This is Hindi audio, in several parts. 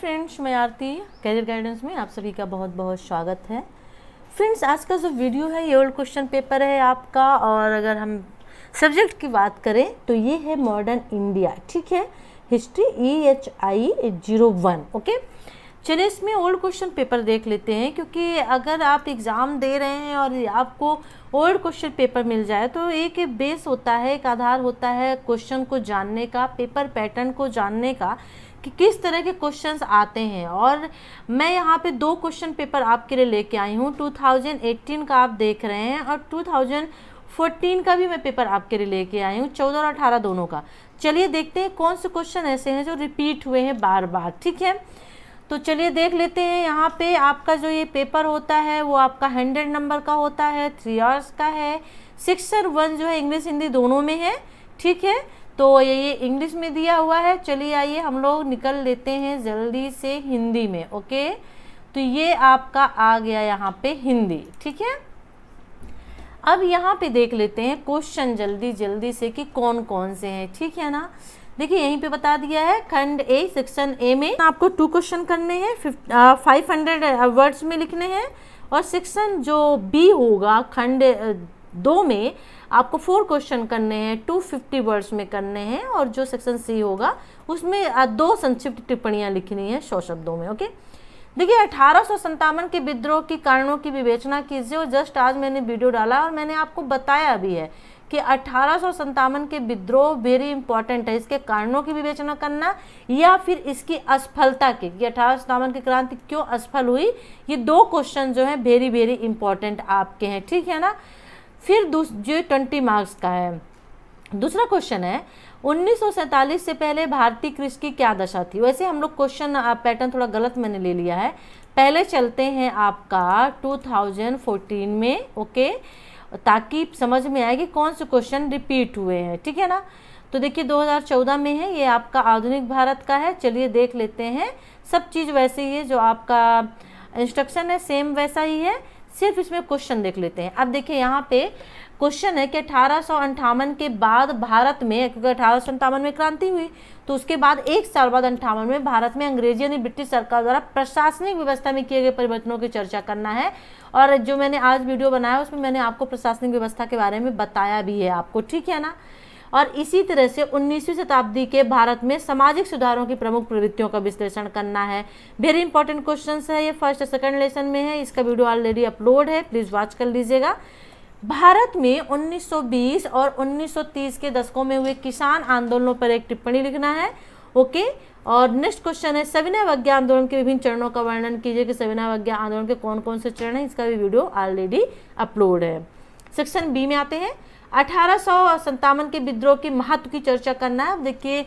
फ्रेंड्स मैं आरती करियर गाइडेंस में आप सभी का बहुत बहुत स्वागत है फ्रेंड्स आज का जो वीडियो है ये ओल्ड क्वेश्चन पेपर है आपका और अगर हम सब्जेक्ट की बात करें तो ये है मॉडर्न इंडिया ठीक है history E H I zero one okay चलिए इसमें ओल्ड क्वेश्चन पेपर देख लेते हैं क्योंकि अगर आप एग्ज़ाम दे रहे हैं और आपको ओल्ड क्वेश्चन पेपर मिल जाए तो एक बेस होता है एक आधार होता है क्वेश्चन को जानने का पेपर पैटर्न को जानने का कि किस तरह के क्वेश्चंस आते हैं और मैं यहाँ पे दो क्वेश्चन पेपर आपके लिए लेके आई हूँ 2018 का आप देख रहे हैं और 2014 का भी मैं पेपर आपके लिए लेके आई हूँ 14 और 18 दोनों का चलिए देखते हैं कौन से क्वेश्चन ऐसे हैं जो रिपीट हुए हैं बार बार ठीक है तो चलिए देख लेते हैं यहाँ पे आपका जो ये पेपर होता है वो आपका हंड्रेड नंबर का होता है थ्री आवर्स का है सिक्स और वन जो है इंग्लिश हिंदी दोनों में है ठीक है तो ये इंग्लिश में दिया हुआ है चलिए आइए हम लोग निकल लेते हैं जल्दी से हिंदी में ओके तो ये आपका आ गया यहाँ पे हिंदी ठीक है अब यहाँ पे देख लेते हैं क्वेश्चन जल्दी जल्दी से कि कौन कौन से हैं ठीक है ना देखिए यहीं पे बता दिया है खंड ए सेक्शन ए में आपको टू क्वेश्चन करने हैं फाइव हंड्रेड वर्ड्स में लिखने हैं और सेक्शन जो बी होगा खंड दो में आपको फोर क्वेश्चन करने हैं टू फिफ्टी वर्ड्स में करने हैं और जो सेक्शन सी होगा उसमें दो संक्षिप्त टिप्पणियाँ लिखनी है सौ शब्दों में ओके देखिए अठारह के विद्रोह के कारणों की विवेचना कीजिए और जस्ट आज मैंने वीडियो डाला और मैंने आपको बताया भी है कि अठारह के विद्रोह वेरी इंपॉर्टेंट है इसके कारणों की विवेचना करना या फिर इसकी असफलता की कि अठारह की क्रांति क्यों असफल हुई ये दो क्वेश्चन जो है वेरी वेरी इंपॉर्टेंट आपके हैं ठीक है ना फिर जो ट्वेंटी मार्क्स का है दूसरा क्वेश्चन है उन्नीस से पहले भारतीय कृषि की क्या दशा थी वैसे हम लोग क्वेश्चन पैटर्न थोड़ा गलत मैंने ले लिया है पहले चलते हैं आपका 2014 में ओके ताकि समझ में आए कि कौन से क्वेश्चन रिपीट हुए हैं ठीक है ना तो देखिए 2014 में है ये आपका आधुनिक भारत का है चलिए देख लेते हैं सब चीज़ वैसे ही है जो आपका इंस्ट्रक्शन है सेम वैसा ही है सिर्फ इसमें क्वेश्चन देख लेते हैं अब देखिए यहाँ पे क्वेश्चन है कि अठारह के बाद भारत में क्योंकि अठारह में क्रांति हुई तो उसके बाद एक साल बाद अंठावन में भारत में अंग्रेजी यानी ब्रिटिश सरकार द्वारा प्रशासनिक व्यवस्था में किए गए परिवर्तनों की चर्चा करना है और जो मैंने आज वीडियो बनाया उसमें मैंने आपको प्रशासनिक व्यवस्था के बारे में बताया भी है आपको ठीक है ना और इसी तरह से 19वीं शताब्दी के भारत में सामाजिक सुधारों की प्रमुख प्रवृत्तियों का विश्लेषण करना है वेरी इंपॉर्टेंट क्वेश्चन है ये फर्स्ट सेकंड सेकेंड लेसन में है इसका वीडियो ऑलरेडी अपलोड है प्लीज़ वॉच कर लीजिएगा भारत में 1920 और 1930 के दशकों में हुए किसान आंदोलनों पर एक टिप्पणी लिखना है ओके और नेक्स्ट क्वेश्चन है सविनय वज्ञा आंदोलन के विभिन्न चरणों का वर्णन कीजिए कि सविनय आंदोलन के कौन कौन से चरण हैं इसका भी वीडियो ऑलरेडी अपलोड है सेक्शन बी में आते हैं अठारह के विद्रोह के महत्व की चर्चा करना है देखिए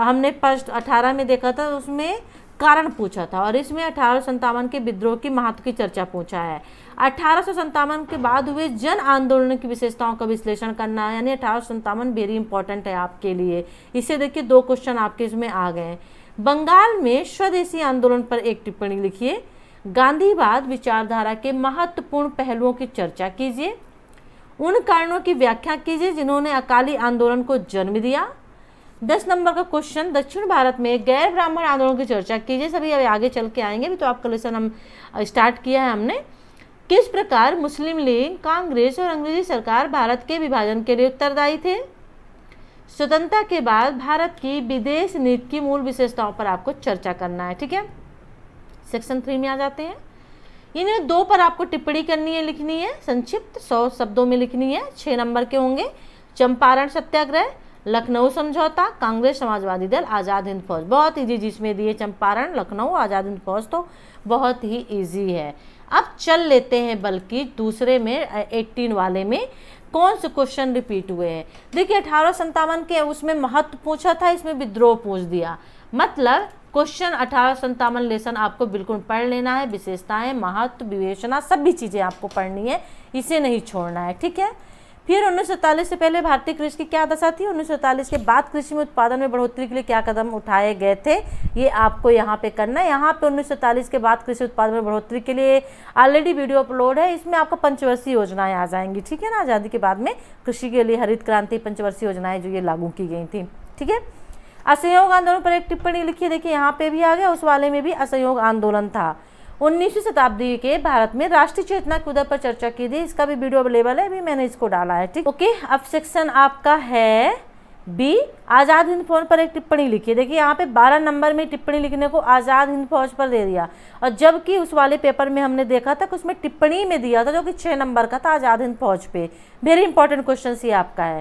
हमने फर्स्ट अठारह में देखा था उसमें कारण पूछा था और इसमें अठारह के विद्रोह की महत्व की चर्चा पूछा है अठारह के बाद हुए जन आंदोलन की विशेषताओं का विश्लेषण करना है यानी अठारह वेरी इंपॉर्टेंट है आपके लिए इसे देखिए दो क्वेश्चन आपके इसमें आ गए हैं बंगाल में स्वदेशी आंदोलन पर एक टिप्पणी लिखिए गांधीवाद विचारधारा के महत्वपूर्ण पहलुओं की चर्चा कीजिए उन कारणों की व्याख्या कीजिए जिन्होंने अकाली आंदोलन को जन्म दिया दस नंबर का क्वेश्चन दक्षिण भारत में गैर ब्राह्मण आंदोलन की चर्चा कीजिए सभी अभी आगे चल के आएंगे भी तो आपका लेसन हम स्टार्ट किया है हमने किस प्रकार मुस्लिम लीग कांग्रेस और अंग्रेजी सरकार भारत के विभाजन के लिए उत्तरदायी थे स्वतंत्रता के बाद भारत की विदेश नीति की मूल विशेषताओं पर आपको चर्चा करना है ठीक है सेक्शन थ्री में आ जाते हैं इन्हें दो पर आपको टिप्पणी करनी है लिखनी है संक्षिप्त सौ शब्दों में लिखनी है छः नंबर के होंगे चंपारण सत्याग्रह लखनऊ समझौता कांग्रेस समाजवादी दल आज़ाद हिंद फौज बहुत ईजी जिसमें दिए चंपारण लखनऊ आज़ाद हिंद फौज तो बहुत ही ईजी है अब चल लेते हैं बल्कि दूसरे में एट्टीन वाले में कौन से क्वेश्चन रिपीट हुए हैं देखिए अठारह के उसमें महत्व पूछा था इसमें विद्रोह पूछ दिया मतलब क्वेश्चन अठारह संतावन लेसन आपको बिल्कुल पढ़ लेना है विशेषताएं महत्व विवेचना सभी चीज़ें आपको पढ़नी है इसे नहीं छोड़ना है ठीक है फिर उन्नीस से पहले भारतीय कृषि की क्या दशा थी उन्नीस के बाद कृषि में उत्पादन में बढ़ोतरी के लिए क्या कदम उठाए गए थे ये आपको यहाँ पे करना है यहाँ पे उन्नीस के बाद कृषि उत्पादन में बढ़ोतरी के लिए ऑलरेडी वीडियो अपलोड है इसमें आपको पंचवर्षीय योजनाएं आ जाएंगी ठीक है ना आज़ादी के बाद में कृषि के लिए हरित क्रांति पंचवर्षीय योजनाएं जो ये लागू की गई थी ठीक है असहयोग आंदोलन पर एक टिप्पणी लिखी देखिए यहाँ पे भी आ गया उस वाले में भी असहयोग आंदोलन था उन्नीसवीं शताब्दी के भारत में राष्ट्रीय चेतना की उदय पर चर्चा की थी इसका भी वीडियो अवेलेबल है अभी मैंने इसको डाला है ठीक ओके अब सेक्शन आपका है बी आज़ाद हिंद फौज पर एक टिप्पणी लिखी देखिए यहाँ पे 12 नंबर में टिप्पणी लिखने को आज़ाद हिंद फौज पर दे दिया और जबकि उस वाले पेपर में हमने देखा था कि उसमें टिप्पणी में दिया था जो कि छः नंबर का था आज़ाद हिंद फौज पे वेरी इंपॉर्टेंट क्वेश्चन ये आपका है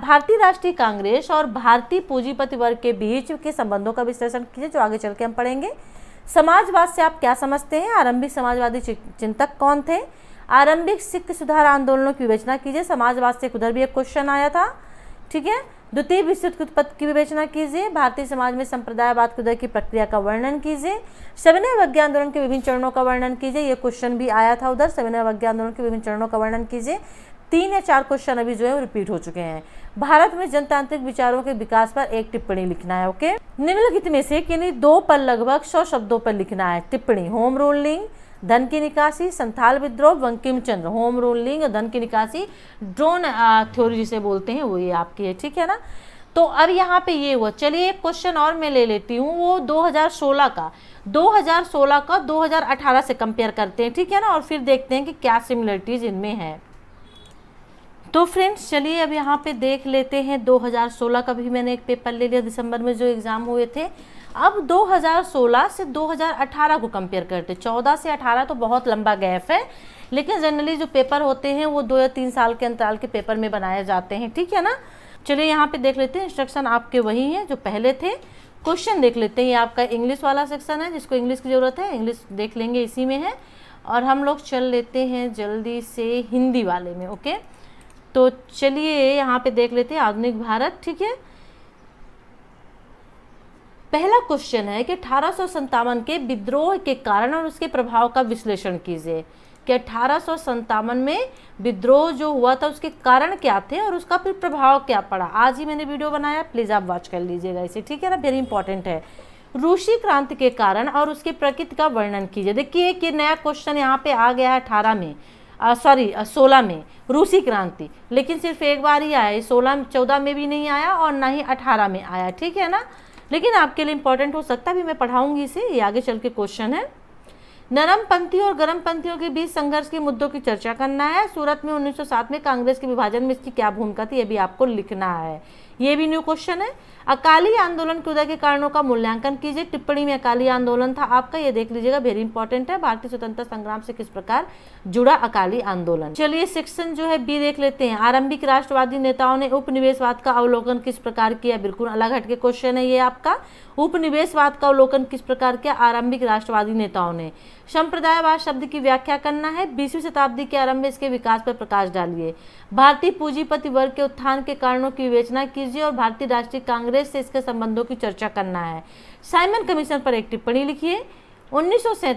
भारतीय राष्ट्रीय कांग्रेस और भारतीय पूंजीपति वर्ग के बीच के संबंधों का विश्लेषण कीजिए जो आगे चल के हम पढ़ेंगे समाजवाद से आप क्या समझते हैं आरंभिक समाजवादी चिंतक कौन थे आरंभिक सिख सुधार आंदोलनों की विवेचना कीजिए समाजवाद से उधर भी एक क्वेश्चन आया था ठीक है द्वितीय विश्व युद्ध की विवेचना कीजिए भारतीय समाज में संप्रदायवाद के उदय की प्रक्रिया का वर्णन कीजिए सविनय अवज्ञा आंदोलन के विभिन्न चरणों का वर्णन कीजिए ये क्वेश्चन भी आया था उधर सविनय अवज्ञा आंदोलन के विभिन्न चरणों का वर्णन कीजिए तीन या चार क्वेश्चन अभी जो है रिपीट हो चुके हैं भारत में जनतांत्रिक विचारों के विकास पर एक टिप्पणी लिखना है ओके निम्नलिखित में से किन्हीं दो पर लगभग सौ शब्दों पर लिखना है टिप्पणी होम रूलिंग धन की निकासी संथाल विद्रोह बंकिमचंद्र होम रूलिंग धन की निकासी ड्रोन थ्योरी जिसे बोलते हैं वो ये आपकी है ठीक है ना तो अब यहाँ पे ये हुआ चलिए एक क्वेश्चन और मैं ले लेती हूँ वो 2016 का 2016 का 2018 से कंपेयर करते हैं ठीक है ना और फिर देखते हैं कि क्या सिमिलरिटीज इनमें है तो फ्रेंड्स चलिए अब यहाँ पे देख लेते हैं 2016 का भी मैंने एक पेपर ले लिया दिसंबर में जो एग्ज़ाम हुए थे अब 2016 से 2018 को कंपेयर करते 14 से 18 तो बहुत लंबा गैप है लेकिन जनरली जो पेपर होते हैं वो दो या तीन साल के अंतराल के पेपर में बनाए जाते हैं ठीक है ना चलिए यहाँ पे देख लेते हैं इंस्ट्रक्शन आपके वही हैं जो पहले थे क्वेश्चन देख लेते हैं ये आपका इंग्लिश वाला सेक्शन है जिसको इंग्लिश की ज़रूरत है इंग्लिश देख लेंगे इसी में है और हम लोग चल लेते हैं जल्दी से हिंदी वाले में ओके तो चलिए यहाँ पे देख लेते हैं आधुनिक भारत ठीक है पहला क्वेश्चन है कि अठारह के विद्रोह के कारण और उसके प्रभाव का विश्लेषण कीजिए कि अठारह में विद्रोह जो हुआ था उसके कारण क्या थे और उसका फिर प्रभाव क्या पड़ा आज ही मैंने वीडियो बनाया प्लीज़ आप वॉच कर लीजिएगा इसे ठीक है ना वेरी इंपॉर्टेंट है रूसी क्रांति के कारण और उसके प्रकृति का वर्णन कीजिए देखिए कि नया क्वेश्चन यहाँ पे आ गया है अठारह में सॉरी सोलह में रूसी क्रांति लेकिन सिर्फ एक बार ही आया सोलह चौदह में भी नहीं आया और ना ही अठारह में आया ठीक है ना लेकिन आपके लिए इंपॉर्टेंट हो सकता है भी मैं पढ़ाऊंगी इसे ये आगे चल के क्वेश्चन है नरम पंथी और गर्म पंथियों के बीच संघर्ष के मुद्दों की चर्चा करना है सूरत में 1907 में कांग्रेस के विभाजन में इसकी क्या भूमिका थी ये भी आपको लिखना है ये भी न्यू क्वेश्चन है अकाली आंदोलन के उदय के कारणों का मूल्यांकन कीजिए टिप्पणी में अकाली आंदोलन था आपका ये देख लीजिएगा वेरी इंपॉर्टेंट है भारतीय स्वतंत्रता संग्राम से किस प्रकार जुड़ा अकाली आंदोलन चलिए सेक्शन जो है बी देख लेते हैं आरंभिक राष्ट्रवादी नेताओं ने उपनिवेशवाद का अवलोकन किस प्रकार किया बिल्कुल अलग हटके क्वेश्चन है ये आपका उपनिवेशवाद का अवलोकन किस प्रकार किया आरंभिक राष्ट्रवादी नेताओं ने संप्रदायवाद शब्द की व्याख्या करना है बीसवीं शताब्दी के आरंभ में इसके विकास पर प्रकाश डालिए भारतीय पूंजीपति वर्ग के उत्थान के कारणों की विवेचना कीजिए और भारतीय राष्ट्रीय कांग्रेस से इसके संबंधों की चर्चा करना है साइमन कमीशन पर एक टिप्पणी लिखिए उन्नीस से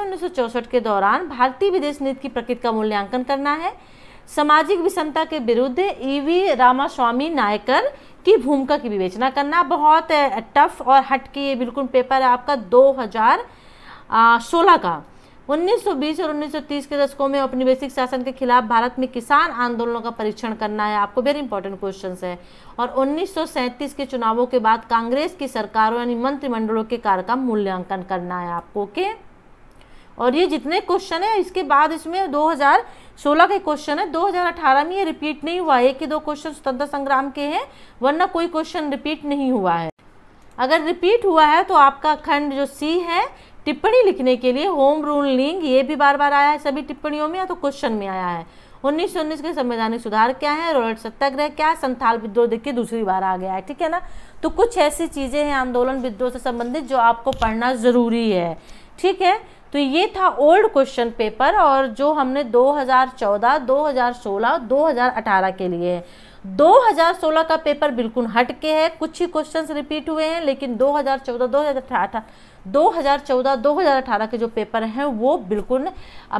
उन्नीस के दौरान भारतीय विदेश नीति की प्रकृति का मूल्यांकन करना है सामाजिक विषमता के विरुद्ध ईवी रामास्वामी नायकर की भूमिका की विवेचना करना बहुत टफ और हट के ये बिल्कुल पेपर है आपका सोलह का 1920 और 1930 के दशकों में औपनिवेशिक शासन के खिलाफ भारत में किसान आंदोलनों का परीक्षण करना है आपको वेरी इंपॉर्टेंट क्वेश्चन है और 1937 के चुनावों के बाद कांग्रेस की सरकारों यानी मंत्रिमंडलों के कार्य का मूल्यांकन करना है आपको ओके और ये जितने क्वेश्चन है इसके बाद इसमें 2016 के क्वेश्चन है 2018 में ये रिपीट नहीं हुआ है कि दो क्वेश्चन स्वतंत्र संग्राम के हैं वरना कोई क्वेश्चन रिपीट नहीं हुआ है अगर रिपीट हुआ है तो आपका खंड जो सी है टिप्पणी लिखने के लिए होम रूल लिंग ये भी बार बार आया है सभी टिप्पणियों में या तो क्वेश्चन में आया है उन्नीस सौ उन्नीस के संवैधानिक सुधार क्या है रोलट सत्याग्रह क्या है संथाल विद्रोह देख के दूसरी बार आ गया है ठीक है ना तो कुछ ऐसी चीज़ें हैं आंदोलन विद्रोह से संबंधित जो आपको पढ़ना ज़रूरी है ठीक है तो ये था ओल्ड क्वेश्चन पेपर और जो हमने 2014, 2016, 2018 के लिए है 2016 का पेपर बिल्कुल हटके है कुछ ही क्वेश्चंस रिपीट हुए हैं लेकिन 2014, 2018 2014-2018 के जो पेपर हैं वो बिल्कुल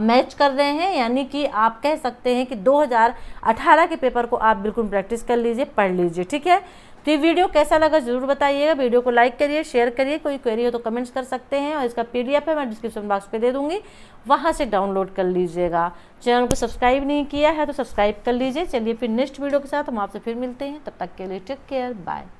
मैच कर रहे हैं यानी कि आप कह सकते हैं कि 2018 के पेपर को आप बिल्कुल प्रैक्टिस कर लीजिए पढ़ लीजिए ठीक है तो ये वीडियो कैसा लगा जरूर बताइएगा वीडियो को लाइक करिए शेयर करिए कोई क्वेरी हो तो कमेंट्स कर सकते हैं और इसका पीडीएफ है मैं डिस्क्रिप्शन बॉक्स पे दे दूँगी वहाँ से डाउनलोड कर लीजिएगा चैनल को सब्सक्राइब नहीं किया है तो सब्सक्राइब कर लीजिए चलिए फिर नेक्स्ट वीडियो के साथ हम आपसे फिर मिलते हैं तब तक के लिए टेक केयर बाय